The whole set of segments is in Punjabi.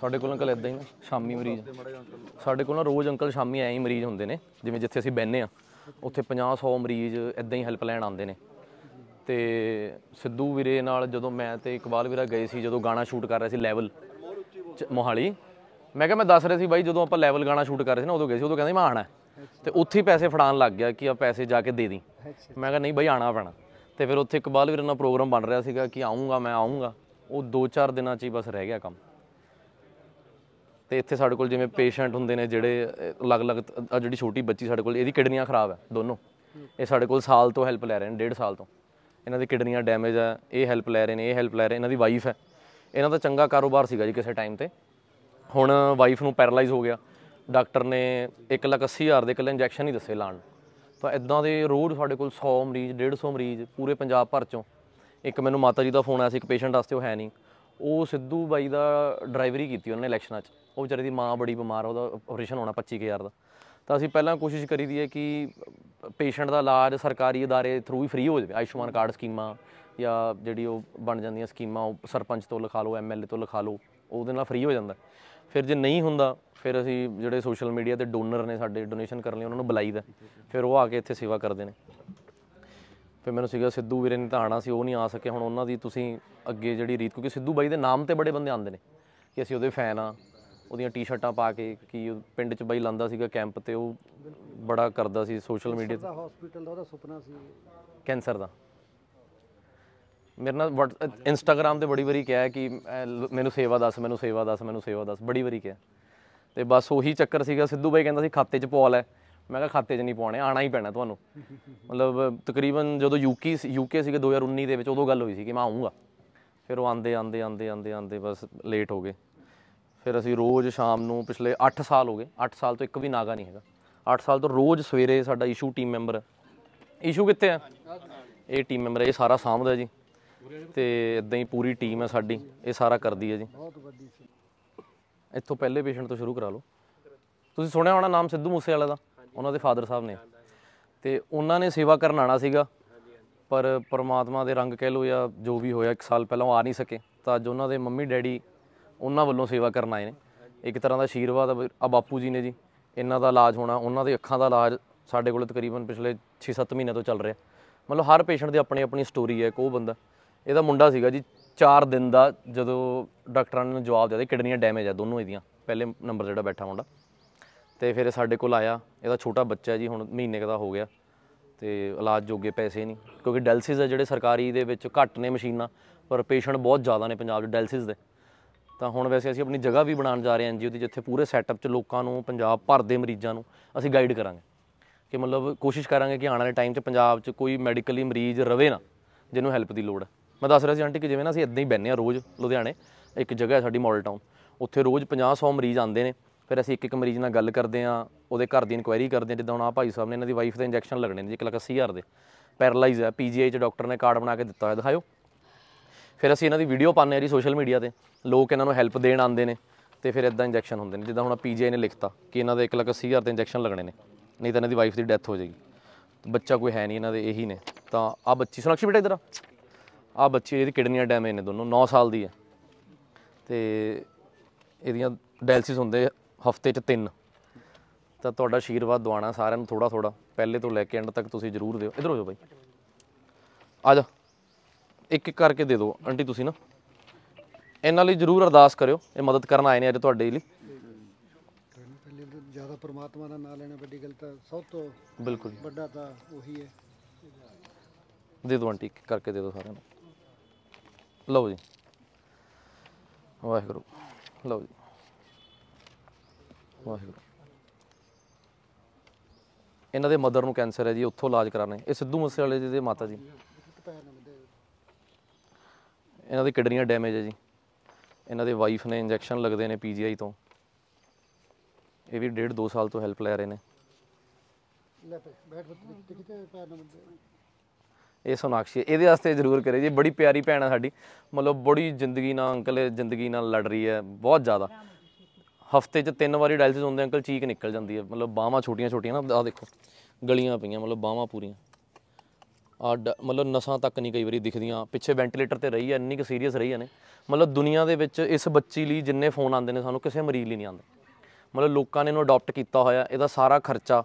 ਸਾਡੇ ਕੋਲ ਅੰਕਲ ਇਦਾਂ ਹੀ ਨਾ ਸ਼ਾਮੀ ਮਰੀਜ਼ ਸਾਡੇ ਕੋਲ ਨਾ ਰੋਜ਼ ਅੰਕਲ ਸ਼ਾਮੀ ਐਂ ਹੀ ਮਰੀਜ਼ ਹੁੰਦੇ ਨੇ ਜਿਵੇਂ ਜਿੱਥੇ ਅਸੀਂ ਬੈੰਨੇ ਆ ਉੱਥੇ 50 100 ਮਰੀਜ਼ ਇਦਾਂ ਹੀ ਹੈਲਪ ਲੈਣ ਆਉਂਦੇ ਨੇ ਤੇ ਸਿੱਧੂ ਵੀਰੇ ਨਾਲ ਜਦੋਂ ਮੈਂ ਤੇ ਇਕਬਾਲ ਵੀਰਾ ਗਏ ਸੀ ਜਦੋਂ ਗਾਣਾ ਸ਼ੂਟ ਕਰ ਰਹੇ ਸੀ ਲੈਵਲ ਮੋਹਾਲੀ ਮੈਂ ਕਿਹਾ ਮੈਂ ਦੱਸ ਰਿਹਾ ਸੀ ਬਾਈ ਜਦੋਂ ਆਪਾਂ ਲੈਵਲ ਗਾਣਾ ਸ਼ੂਟ ਕਰ ਰਹੇ ਸੀ ਨਾ ਉਦੋਂ ਗਏ ਸੀ ਉਦੋਂ ਕਹਿੰਦੇ ਮੈਂ ਆਣਾ ਤੇ ਉੱਥੇ ਹੀ ਪੈਸੇ ਫੜਾਣ ਲੱਗ ਗਿਆ ਕਿ ਆ ਪੈਸੇ ਜਾ ਕੇ ਦੇ ਦੀ ਮੈਂ ਕਿਹਾ ਨਹੀਂ ਬਾਈ ਆਣਾ ਪੈਣਾ ਤੇ ਫਿਰ ਉੱਥੇ ਇਕਬਾਲ ਵੀਰਾ ਨਾਲ ਪ੍ਰੋਗਰਾਮ ਬਣ ਰਿਹਾ ਸੀਗਾ ਕਿ ਆਉਂਗਾ ਮੈਂ ਆਉਂਗਾ ਉਹ 2-4 ਦਿਨਾਂ 'ਚ ਹੀ ਬਸ ਰਹਿ ਗਿਆ ਕੰਮ ਤੇ ਇੱਥੇ ਸਾਡੇ ਕੋਲ ਜਿਵੇਂ ਪੇਸ਼ੈਂਟ ਹੁੰਦੇ ਨੇ ਜਿਹੜੇ ਅਲੱਗ-ਅਲੱਗ ਜਿਹੜੀ ਛੋਟੀ ਬੱਚੀ ਸਾਡੇ ਕੋਲ ਇਹਦੀ ਕਿਡਨੀਆਂ ਖਰਾਬ ਹੈ ਦੋਨੋਂ ਇਹ ਸਾਡੇ ਕੋਲ ਸਾਲ ਤੋਂ ਹੈਲਪ ਲੈ ਰਹੇ ਨੇ ਡੇਢ ਸਾਲ ਤੋਂ ਇਹਨਾਂ ਦੀ ਕਿਡਨੀਆਂ ਡੈਮੇਜ ਆ ਇਹ ਹੈਲਪ ਲੈ ਰਹੇ ਨੇ ਇਹ ਹੈਲਪ ਲੈ ਰਹੇ ਇਹਨਾਂ ਦੀ ਵਾਈਫ ਹੈ ਇਹਨਾਂ ਦਾ ਚੰਗਾ ਕਾਰੋਬਾਰ ਸੀਗਾ ਜੀ ਕਿਸੇ ਟਾਈਮ ਤੇ ਹੁਣ ਵਾਈਫ ਨੂੰ ਪੈਰਲਾਈਜ਼ ਹੋ ਗਿਆ ਡਾਕਟਰ ਨੇ 180000 ਦੇ ਇਕੱਲੇ ਇੰਜੈਕਸ਼ਨ ਹੀ ਦੱਸੇ ਲਾਣ ਤਾਂ ਇਦਾਂ ਦੇ ਰੋਜ਼ ਸਾਡੇ ਕੋਲ 100 ਮਰੀਜ਼ 150 ਮਰੀਜ਼ ਪੂਰੇ ਪੰਜਾਬ ਭਰ ਚੋਂ ਇੱਕ ਮੈਨੂੰ ਮਾਤਾ ਜੀ ਦਾ ਫੋਨ ਆਇਆ ਸੀ ਇੱਕ ਪੇਸ਼ੈਂਟ ਵਾਸਤੇ ਉਹ ਹੈ ਨਹੀਂ ਉਹ ਸਿੱਧੂ ਬਾਈ ਦਾ ਡਰਾਈਵਰੀ ਕੀਤੀ ਉਹਨੇ ਇਲੈਕਸ਼ਨਾਂ 'ਚ ਉਹ ਵਿਚਾਰੇ ਦੀ ਮਾਂ ਬੜੀ ਬਿਮਾਰ ਉਹਦਾ ਆਪਰੇਸ਼ਨ ਹੋਣਾ 25000 ਦਾ ਤਾਂ ਅਸੀਂ ਪਹਿਲਾਂ ਕੋਸ਼ਿਸ਼ ਕਰੀ ਦੀ ਹੈ ਕਿ ਪੇਸ਼ੈਂਟ ਦਾ ਇਲਾਜ ਸਰਕਾਰੀ ادارے ਥਰੂ ਹੀ ਫ੍ਰੀ ਹੋ ਜਾਵੇ ਆਯੁਸ਼ਮਾਨ ਕਾਰਡ ਸਕੀਮਾਂ ਜਾਂ ਜਿਹੜੀ ਉਹ ਬਣ ਜਾਂਦੀਆਂ ਸਕੀਮਾਂ ਉਹ ਸਰਪੰਚ ਤੋਂ ਲਿਖਾ ਲਓ ਐਮਐਲਏ ਤੋਂ ਲਿਖਾ ਲਓ ਉਹਦੇ ਨਾਲ ਫ੍ਰੀ ਹੋ ਜਾਂਦਾ ਫਿਰ ਜੇ ਨਹੀਂ ਹੁੰਦਾ ਫਿਰ ਅਸੀਂ ਜਿਹੜੇ ਸੋਸ਼ਲ ਮੀਡੀਆ ਤੇ ਡੋਨਰ ਨੇ ਸਾਡੇ ਡੋਨੇਸ਼ਨ ਕਰਨ ਲਈ ਉਹਨਾਂ ਨੂੰ ਬੁਲਾਈਦਾ ਫਿਰ ਉਹ ਆ ਕੇ ਇੱਥੇ ਸੇਵਾ ਕਰਦੇ ਨੇ ਫਿਰ ਮੈਨੂੰ ਸੀਗਾ ਸਿੱਧੂ ਵੀਰੇ ਨੇ ਤਾਂ ਆਣਾ ਸੀ ਉਹ ਨਹੀਂ ਆ ਸਕੇ ਹੁਣ ਉਹਨਾਂ ਦੀ ਤੁਸੀਂ ਅੱਗੇ ਜਿਹੜੀ ਰੀਤ ਕਿਉਂਕਿ ਸਿੱਧੂ ਬਾਈ ਦੇ ਨਾਮ ਤੇ ਬੜੇ ਬੰਦੇ ਆਉਂਦੇ ਨੇ ਕਿ ਅਸੀਂ ਉਹਦੇ ਫੈਨ ਆ ਉਹਦੀਆਂ ਟੀ-ਸ਼ਰਟਾਂ ਪਾ ਕੇ ਕਿ ਪਿੰਡ 'ਚ ਬਾਈ ਲਾਂਦਾ ਸੀਗਾ ਕੈਂਪ ਤੇ ਉਹ ਬੜਾ ਕਰਦਾ ਸੀ ਸੋਸ਼ਲ ਮੀਡੀਆ ਤੇ ਹਸਪੀਟਲ ਦਾ ਉਹਦਾ ਸੁਪਨਾ ਸੀ ਕੈਂਸਰ ਦਾ ਮੇਰੇ ਨਾਲ ਇੰਸਟਾਗ੍ਰam ਤੇ ਬੜੀ ਵਾਰੀ ਕਿਹਾ ਕਿ ਮੈਨੂੰ ਸੇਵਾ ਦੱਸ ਮੈਨੂੰ ਸੇਵਾ ਦੱਸ ਮੈਨੂੰ ਸੇਵਾ ਦੱਸ ਬੜੀ ਵਾਰੀ ਕਿਹਾ ਤੇ ਬਸ ਉਹੀ ਚੱਕਰ ਸੀਗਾ ਸਿੱਧੂ ਬਾਈ ਕਹਿੰਦਾ ਸੀ ਖਾਤੇ 'ਚ ਪੌਲ ਹੈ ਮੈਂ ਕਿਹਾ ਖਾਤੇ 'ਚ ਨਹੀਂ ਪਾਉਣੇ ਆਣਾ ਹੀ ਪੈਣਾ ਤੁਹਾਨੂੰ ਮਤਲਬ ਤਕਰੀਬਨ ਜਦੋਂ ਯੂਕੇ ਯੂਕੇ ਸੀਗੇ 2019 ਦੇ ਵਿੱਚ ਉਦੋਂ ਗੱਲ ਹੋਈ ਸੀ ਕਿ ਮੈਂ ਆਉਂਗਾ ਫਿਰ ਉਹ ਆਂਦੇ ਆਂਦੇ ਆਂਦੇ ਆਂਦੇ ਆਂਦੇ ਬਸ ਲੇਟ ਹੋ ਗਏ ਫਿਰ ਅਸੀਂ ਰੋਜ਼ ਸ਼ਾਮ ਨੂੰ ਪਿਛਲੇ 8 ਸਾਲ ਹੋ ਗਏ 8 ਸਾਲ ਤੋਂ ਇੱਕ ਵੀ ਨਾਗਾ ਨਹੀਂ ਹੈਗਾ 8 ਸਾਲ ਤੋਂ ਰੋਜ਼ ਸਵੇਰੇ ਸਾਡਾ ਇਸ਼ੂ ਟੀਮ ਮੈਂਬਰ ਇਸ਼ੂ ਕਿੱਥੇ ਆ ਇਹ ਟੀਮ ਮੈਂਬਰ ਇਹ ਸਾਰਾ ਸਾਹਮਣੇ ਜੀ ਤੇ ਇਦਾਂ ਹੀ ਪੂਰੀ ਟੀਮ ਹੈ ਸਾਡੀ ਇਹ ਸਾਰਾ ਕਰਦੀ ਹੈ ਜੀ ਇੱਥੋਂ ਪਹਿਲੇ ਪੇਸ਼ੈਂਟ ਤੋਂ ਸ਼ੁਰੂ ਕਰਾ ਲਓ ਤੁਸੀਂ ਸੁਣਿਆ ਹੋਣਾ ਨਾਮ ਸਿੱਧੂ ਮੂਸੇ ਵਾਲੇ ਦਾ ਉਹਨਾਂ ਦੇ ਫਾਦਰ ਸਾਹਿਬ ਨੇ ਤੇ ਉਹਨਾਂ ਨੇ ਸੇਵਾ ਕਰਨ ਆਣਾ ਸੀਗਾ ਪਰ ਪਰਮਾਤਮਾ ਦੇ ਰੰਗ ਕਹਿ ਲੋ ਜਾਂ ਜੋ ਵੀ ਹੋਇਆ ਇੱਕ ਸਾਲ ਪਹਿਲਾਂ ਆ ਨਹੀਂ ਸਕੇ ਤਾਂ ਅੱਜ ਉਹਨਾਂ ਦੇ ਮੰਮੀ ਡੈਡੀ ਉਹਨਾਂ ਵੱਲੋਂ ਸੇਵਾ ਕਰਨ ਆਏ ਨੇ ਇੱਕ ਤਰ੍ਹਾਂ ਦਾ ਆਸ਼ੀਰਵਾਦ ਆ ਬਾਪੂ ਜੀ ਨੇ ਜੀ ਇਹਨਾਂ ਦਾ ਇਲਾਜ ਹੋਣਾ ਉਹਨਾਂ ਦੇ ਅੱਖਾਂ ਦਾ ਇਲਾਜ ਸਾਡੇ ਕੋਲ ਤਕਰੀਬਨ ਪਿਛਲੇ 6-7 ਮਹੀਨੇ ਤੋਂ ਚੱਲ ਰਿਹਾ ਮਤਲਬ ਹਰ ਪੇਸ਼ੈਂਟ ਦੀ ਆਪਣੀ ਆਪਣੀ ਸਟੋਰੀ ਹੈ ਕੋ ਬੰਦਾ ਇਹਦਾ ਮੁੰਡਾ ਸੀਗਾ ਜੀ 4 ਦਿਨ ਦਾ ਜਦੋਂ ਡਾਕਟਰਾਂ ਨੇ ਜਵਾਬ ਦਿੱਤਾ ਕਿਡਨੀਆਂ ਡੈਮੇਜ ਆ ਦੋਨੋਂ ਇਹਦੀਆਂ ਪਹਿਲੇ ਨੰਬਰ ਜਿਹੜਾ ਬੈਠਾ ਮੁੰਡਾ ਤੇ ਫਿਰ ਸਾਡੇ ਕੋਲ ਆਇਆ ਇਹਦਾ ਛੋਟਾ ਬੱਚਾ ਜੀ ਹੁਣ ਮਹੀਨੇ ਕਦਾ ਦਾ ਹੋ ਗਿਆ ਤੇ ਇਲਾਜ ਜੋਗੇ ਪੈਸੇ ਨਹੀਂ ਕਿਉਂਕਿ ਡੈਲਸਿਸ ਆ ਜਿਹੜੇ ਸਰਕਾਰੀ ਦੇ ਵਿੱਚ ਘੱਟ ਨੇ ਮਸ਼ੀਨਾਂ ਪਰ ਪੇਸ਼ੈਂਟ ਬਹੁਤ ਜ਼ਿਆਦਾ ਨੇ ਪੰਜਾਬ ਦੇ ਡੈਲਸਿਸ ਦੇ ਤਾਂ ਹੁਣ ਵੈਸੇ ਅਸੀਂ ਆਪਣੀ ਜਗ੍ਹਾ ਵੀ ਬਣਾਉਣ ਜਾ ਰਹੇ ਹਾਂ ਜੀ ਉਹਦੀ ਜਿੱਥੇ ਪੂਰੇ ਸੈਟਅਪ 'ਚ ਲੋਕਾਂ ਨੂੰ ਪੰਜਾਬ ਭਰ ਦੇ ਮਰੀਜ਼ਾਂ ਨੂੰ ਅਸੀਂ ਗਾਈਡ ਕਰਾਂਗੇ ਕਿ ਮਤਲਬ ਕੋਸ਼ਿਸ਼ ਕਰਾਂਗੇ ਕਿ ਆਉਣ ਵਾਲੇ ਟਾਈਮ 'ਚ ਪੰਜਾਬ 'ਚ ਕੋਈ ਮੈਡੀਕਲੀ ਮਰੀਜ਼ ਰਵੇ ਨਾ ਜਿਹਨੂੰ ਹੈਲਪ ਦੀ ਲੋੜ ਹੈ ਮੈਂ ਦੱਸ ਰਿਹਾ ਸੀ ਆਂਟੀ ਕਿ ਜਿਵੇਂ ਨਾ ਅਸੀਂ ਇਦਾਂ ਹੀ ਬੈੰਨੇ ਆ ਰੋਜ਼ ਲੁਧਿਆਣੇ ਇੱਕ ਜਗ੍ਹਾ ਸਾਡੀ ਮਾਡਲ ਟਾਊਨ ਉੱਥੇ ਰੋਜ਼ 50 100 ਮਰੀਜ਼ ਆਉਂਦੇ ਨੇ ਫਿਰ ਅਸੀਂ ਇੱਕ ਇੱਕ ਮਰੀਜ਼ ਨਾਲ ਗੱਲ ਕਰਦੇ ਆ ਉਹਦੇ ਘਰ ਦੀ ਇਨਕੁਆਇਰੀ ਕਰਦੇ ਆ ਜਿੱਦਾਂ ਹੁਣ ਆ ਭਾਈ ਸਾਹਿਬ ਨੇ ਇਹਨਾਂ ਦੀ ਵਾਈਫ ਦੇ ਇੰਜੈਕਸ਼ਨ ਲੱਗਣੇ ਨੇ ਹਜ਼ਾਰ ਦੇ ਪੈਰਲਾਈਜ਼ ਹੈ ਪੀਜੀਆਈ ਚ ਡਾਕਟਰ ਨੇ ਕਾਰਡ ਬਣਾ ਕੇ ਦਿੱਤਾ ਹੋਇਆ ਦਿਖਾਓ ਫਿਰ ਅਸੀਂ ਇਹਨਾਂ ਦੀ ਵੀਡੀਓ ਪਾਉਂਦੇ ਆ ਜੀ ਸੋਸ਼ਲ ਮੀਡੀਆ ਤੇ ਲੋਕ ਇਹਨਾਂ ਨੂੰ ਹੈਲਪ ਦੇਣ ਆਉਂਦੇ ਨੇ ਤੇ ਫਿਰ ਇਦਾਂ ਇੰਜੈਕਸ਼ਨ ਹੁੰਦੇ ਨੇ ਜਿੱਦਾਂ ਹੁਣ ਪੀਜੀਆਈ ਨੇ ਲਿਖਤਾ ਕਿ ਇਹਨਾਂ ਦੇ ਹਜ਼ਾਰ ਦੇ ਇੰਜੈਕਸ਼ਨ ਲੱਗਣੇ ਨੇ ਨਹੀਂ ਤਾਂ ਇਹਨਾਂ ਦੀ ਵਾਈਫ ਦੀ ਡੈਥ ਹੋ ਜਾਏਗੀ ਬੱਚਾ ਕੋਈ ਹੈ ਨਹੀਂ ਇਹਨਾਂ ਦੇ ਇਹੀ ਨੇ ਤਾਂ ਆ ਬੱਚੀ ਸੁਨਾਕਸ਼ੀ ਬੇਟਾ ਇਧਰ ਆ ਆ ਬੱਚੀ ਇਹਦੀ ਕਿਡਨੀਆਂ ਡੈਮੇਜ ਨੇ ਦੋਨੋਂ 9 ਸਾਲ ਦੀ ਹੈ ਤੇ ਇਹਦੀਆਂ ਡਾਇਲਸਿਸ ਹੁੰਦੇ ਹਫਤੇ 'ਚ ਤਿੰਨ ਤਾਂ ਤੁਹਾਡਾ ਆਸ਼ੀਰਵਾਦ ਦਵਾਣਾ ਸਾਰਿਆਂ ਨੂੰ ਥੋੜਾ ਥੋੜਾ ਪਹਿਲੇ ਤੋਂ ਲੈ ਕੇ ਐਂਡ ਤੱਕ ਤੁਸੀਂ ਜ਼ਰੂਰ ਦਿਓ ਇਧਰ ਹੋ ਜਾਓ ਬਾਈ ਆ ਜਾ ਇੱਕ ਇੱਕ ਕਰਕੇ ਦੇ ਦਿਓ ਆਂਟੀ ਤੁਸੀਂ ਨਾ ਇਹਨਾਂ ਲਈ ਜ਼ਰੂਰ ਅਰਦਾਸ ਕਰਿਓ ਇਹ ਮਦਦ ਕਰਨ ਆਏ ਨੇ ਅੱਜ ਤੁਹਾਡੇ ਲਈ ਜਿਆਦਾ ਪਰਮਾਤਮਾ ਦਾ ਨਾਮ ਲੈਣਾ ਵੱਡੀ ਗਲਤੀ ਸਭ ਤੋਂ ਬਿਲਕੁਲ ਵੱਡਾ ਤਾਂ ਉਹੀ ਹੈ ਦੇ ਦਿਓ ਆਂਟੀ ਕਰਕੇ ਦੇ ਦਿਓ ਸਾਰਿਆਂ ਨੂੰ ਲਓ ਜੀ ਵਾਹਿਗੁਰੂ ਲਓ ਜੀ ਵਾਹਿਗੁਰੂ ਇਹਨਾਂ ਦੇ ਮਦਰ ਨੂੰ ਕੈਂਸਰ ਹੈ ਜੀ ਉੱਥੋਂ ਇਲਾਜ ਕਰਾਣੇ ਇਹ ਸਿੱਧੂ ਵਾਲੇ ਜੀ ਦੇ ਮਾਤਾ ਜੀ ਇਹਨਾਂ ਦੀ ਕਿਡਨੀਆਂ ਡੈਮੇਜ ਹੈ ਜੀ ਇਹਨਾਂ ਦੇ ਵਾਈਫ ਨੇ ਇੰਜੈਕਸ਼ਨ ਲਗਦੇ ਨੇ ਪੀਜੀਆਈ ਤੋਂ ਇਹ ਵੀ 1.5 2 ਸਾਲ ਤੋਂ ਹੈਲਪ ਲੈ ਰਹੇ ਨੇ ਇਹ ਸੋਨਾਕਸ਼ੀ ਇਹਦੇ ਵਾਸਤੇ ਜ਼ਰੂਰ ਕਰੇ ਜੀ ਬੜੀ ਪਿਆਰੀ ਭੈਣ ਆ ਸਾਡੀ ਮਤਲਬ ਬੜੀ ਜ਼ਿੰਦਗੀ ਨਾਲ ਅੰਕਲ ਜ਼ਿੰਦਗੀ ਨਾਲ ਲੜ ਰਹੀ ਹੈ ਬਹੁਤ ਜ਼ਿਆਦਾ ਹਫਤੇ 'ਚ ਤਿੰਨ ਵਾਰੀ ਡਾਇਲਿਸਿਸ ਹੁੰਦੇ ਅੰਕਲ ਚੀਕ ਨਿਕਲ ਜਾਂਦੀ ਹੈ ਮਤਲਬ ਬਾਹਾਂ ਛੋਟੀਆਂ ਛੋਟੀਆਂ ਨਾ ਆ ਦੇਖੋ ਗਲੀਆਂ ਪਈਆਂ ਮਤਲਬ ਬਾਹਾਂ ਪੂਰੀਆਂ ਆ ਮਤਲਬ ਨਸਾਂ ਤੱਕ ਨਹੀਂ ਕਈ ਵਾਰੀ ਦਿਖਦੀਆਂ ਪਿੱਛੇ ਵੈਂਟੀਲੇਟਰ ਤੇ ਰਹੀ ਐ ਇੰਨੀ ਕਿ ਸੀਰੀਅਸ ਰਹੀ ਐ ਨੇ ਮਤਲਬ ਦੁਨੀਆ ਦੇ ਵਿੱਚ ਇਸ ਬੱਚੀ ਲਈ ਜਿੰਨੇ ਫੋਨ ਆਉਂਦੇ ਨੇ ਸਾਨੂੰ ਕਿਸੇ ਮਰੀਜ਼ ਲਈ ਨਹੀਂ ਆਉਂਦੇ ਮਤਲਬ ਲੋਕਾਂ ਨੇ ਇਹਨੂੰ ਅਡਾਪਟ ਕੀਤਾ ਹੋਇਆ ਇਹਦਾ ਸਾਰਾ ਖਰਚਾ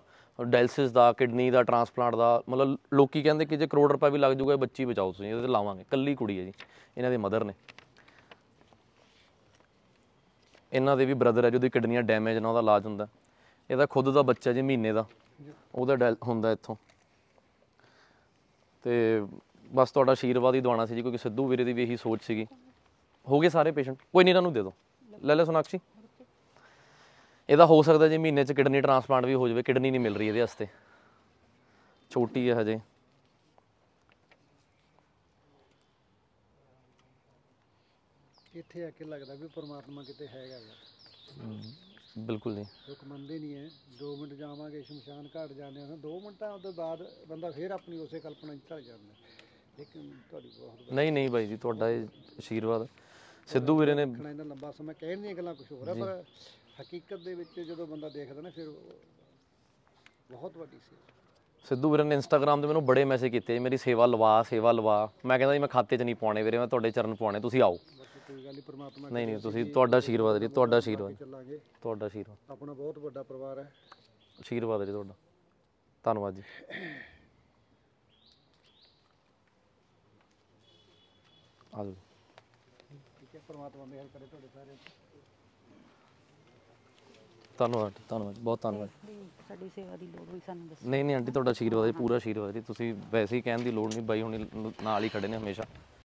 ਡਾਇਲਸਿਸ ਦਾ ਕਿਡਨੀ ਦਾ ਟ੍ਰਾਂਸਪਲਾਂਟ ਦਾ ਮਤਲਬ ਲੋਕੀ ਕਹਿੰਦੇ ਕਿ ਜੇ ਕਰੋੜ ਰੁਪਏ ਵੀ ਲੱਗ ਜਾਊਗਾ ਬੱਚੀ ਬਚਾਓ ਤੁਸੀਂ ਇਹਦੇ ਤੇ ਲਾਵਾਂਗੇ ਕੱਲੀ ਕੁੜੀ ਹੈ ਜੀ ਇਹਨਾਂ ਦੇ ਮਦਰ ਨੇ ਇਹਨਾਂ ਦੇ ਵੀ ਬ੍ਰਦਰ ਹੈ ਜਿਹਦੀ ਕਿਡਨੀਆਂ ਡੈਮੇਜ ਨਾਲ ਉਹਦਾ ਇਲਾਜ ਹੁੰਦਾ ਇਹਦਾ ਖੁਦ ਦਾ ਬੱਚਾ ਜੀ ਮਹੀਨੇ ਦਾ ਉਹਦਾ ਹੁੰਦਾ ਇੱਥੋਂ ਤੇ ਬਸ ਤੁਹਾਡਾ ਆਸ਼ੀਰਵਾਦ ਹੀ ਦਵਾਣਾ ਸੀ ਜੀ ਕਿਉਂਕਿ ਸਿੱਧੂ ਵੀਰੇ ਦੀ ਵੀ ਇਹੀ ਸੋਚ ਸੀਗੀ ਹੋ ਗਏ ਸਾਰੇ ਪੇਸ਼ੈਂਟ ਕੋਈ ਨਹੀਂ ਤੁਹਾਨੂੰ ਦੇ ਦੋ ਲੈ ਲੈ ਸੁਨਾਕਸ਼ੀ ਇਹਦਾ ਹੋ ਸਕਦਾ ਜੀ ਮਹੀਨੇ 'ਚ ਕਿਡਨੀ ਟ੍ਰਾਂਸਪਲਾਂਟ ਵੀ ਹੋ ਜਾਵੇ ਕਿਡਨੀ ਨਹੀਂ ਮਿਲ ਰਹੀ ਇਹਦੇ ਵਾਸਤੇ ਛੋਟੀ ਹੈ ਹਜੇ ਇੱਥੇ ਆ ਕੇ ਲੱਗਦਾ ਵੀ ਪਰਮਾਤਮਾ ਕਿਤੇ ਹੈਗਾ ਯਾਰ ਬਿਲਕੁਲ ਨਹੀਂ ਲੋਕ ਮੰਨਦੇ ਨਹੀਂ ਐ 2 ਮਿੰਟ ਜਾਵਾਂਗੇ ਸ਼ਮਸ਼ਾਨ ਘਾਟ ਜਾਂਦੇ ਹਾਂ 2 ਮਿੰਟਾਂ ਤੋਂ ਬਾਅਦ ਬੰਦਾ ਫੇਰ ਆਪਣੀ ਉਸੇ ਕਲਪਨਾ 'ਚ ਢਲ ਜਾਂਦਾ ਲੇਕਿਨ ਤੁਹਾਡੀ ਬਹੁਤ ਨਹੀਂ ਨਹੀਂ ਬਾਈ ਜੀ ਤੁਹਾਡਾ ਇਹ ਅਸ਼ੀਰਵਾਦ ਸਿੱਧੂ ਵੀਰੇ ਨੇ ਦੇਖਣਾ ਇਹਨਾਂ ਲੰਬਾ ਸਮਾਂ ਕਹਿਣ ਦੀਆਂ ਗੱਲਾਂ ਕੁਝ ਹੋਰ ਆ ਪਰ ਹਕੀਕਤ ਦੇ ਵਿੱਚ ਜਦੋਂ ਬੰਦਾ ਦੇਖਦਾ ਨਾ ਫਿਰ ਬਹੁਤ ਵੱਡੀ ਸੀ ਸਿੱਧੂ ਵੀਰੇ ਨੇ ਇੰਸਟਾਗ੍ਰam ਤੇ ਮੈਨੂੰ ਬੜੇ ਮੈਸੇਜ ਕੀਤੇ ਮੇਰੀ ਸੇਵਾ ਲਵਾ ਸੇਵਾ ਲਵਾ ਮੈਂ ਕਹਿੰਦਾ ਜੀ ਮੈਂ ਖਾਤੇ 'ਚ ਨਹੀਂ ਪਾਉਣੇ ਵੀਰੇ ਮੈਂ ਤੁਹਾਡੇ ਚਰਨ ਪਾਉਣੇ ਤੁਸੀਂ ਆਓ ਕੋਈ ਗੱਲ ਨਹੀਂ ਪਰਮਾਤਮਾ ਨਹੀਂ ਨਹੀਂ ਤੁਸੀਂ ਤੁਹਾਡਾ ਆਸ਼ੀਰਵਾਦ ਜੀ ਤੁਹਾਡਾ ਆਸ਼ੀਰਵਾਦ ਚੱਲਾਂਗੇ ਤੁਹਾਡਾ ਆਸ਼ੀਰਵਾਦ ਆਪਣਾ ਬਹੁਤ ਵੱਡਾ ਪਰਿਵਾਰ ਹੈ ਆਸ਼ੀਰਵਾਦ ਜੀ ਤੁਹਾਡਾ ਧੰਨਵਾਦ ਜੀ ਆ ਠੀਕ ਹੈ ਪਰਮਾਤਮਾ ਮਿਹਰ ਕਰੇ ਤੁਹਾਡੇ ਸਾਰੇ ਧੰਨਵਾਦ ਧੰਨਵਾਦ ਬਹੁਤ ਧੰਨਵਾਦ ਸਾਡੀ ਸੇਵਾ ਦੀ ਲੋੜ ਹੋਈ ਸਾਨੂੰ ਦੱਸੋ ਨਹੀਂ ਨਹੀਂ ਆਂਟੀ ਤੁਹਾਡਾ ਆਸ਼ੀਰਵਾਦ ਹੈ ਪੂਰਾ ਆਸ਼ੀਰਵਾਦ ਹੈ ਤੁਸੀਂ ਵੈਸੇ ਹੀ ਕਹਿਣ ਦੀ ਲੋੜ ਨਹੀਂ ਬਾਈ ਹੁਣੀ ਨਾਲ ਹੀ ਖੜੇ ਨੇ ਹਮੇਸ਼ਾ